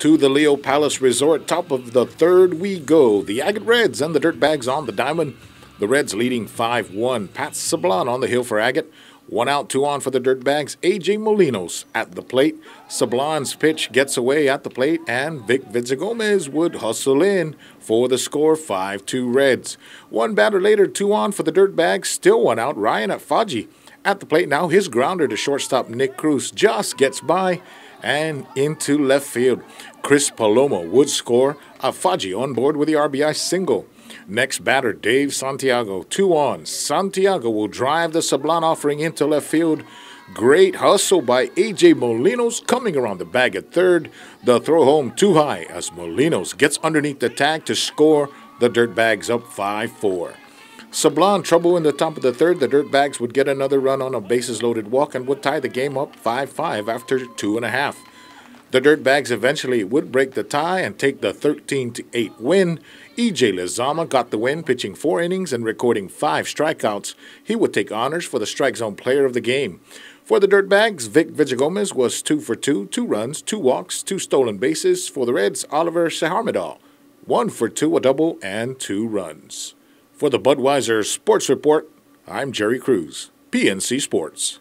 To the Leo Palace Resort, top of the third we go. The Agate Reds and the Dirtbags on the diamond. The Reds leading 5 1. Pat Sablon on the hill for Agate. One out, two on for the Dirtbags. AJ Molinos at the plate. Sablon's pitch gets away at the plate, and Vic Vizagomez would hustle in for the score 5 2 Reds. One batter later, two on for the Dirtbags. Still one out. Ryan at Faji at the plate now, his grounder to shortstop Nick Cruz just gets by and into left field. Chris Palomo would score. Afaji on board with the RBI single. Next batter, Dave Santiago. Two on. Santiago will drive the Sablan offering into left field. Great hustle by AJ Molinos coming around the bag at third. The throw home too high as Molinos gets underneath the tag to score. The Dirtbags up 5 4. Sablon trouble in the top of the third. The Dirtbags would get another run on a bases loaded walk and would tie the game up 5 5 after two and a half. The Dirtbags eventually would break the tie and take the 13 8 win. EJ Lazama got the win, pitching four innings and recording five strikeouts. He would take honors for the strike zone player of the game. For the Dirtbags, Vic Gomez was two for two, two runs, two walks, two stolen bases. For the Reds, Oliver Saharmidal, one for two, a double, and two runs. For the Budweiser Sports Report, I'm Jerry Cruz, PNC Sports.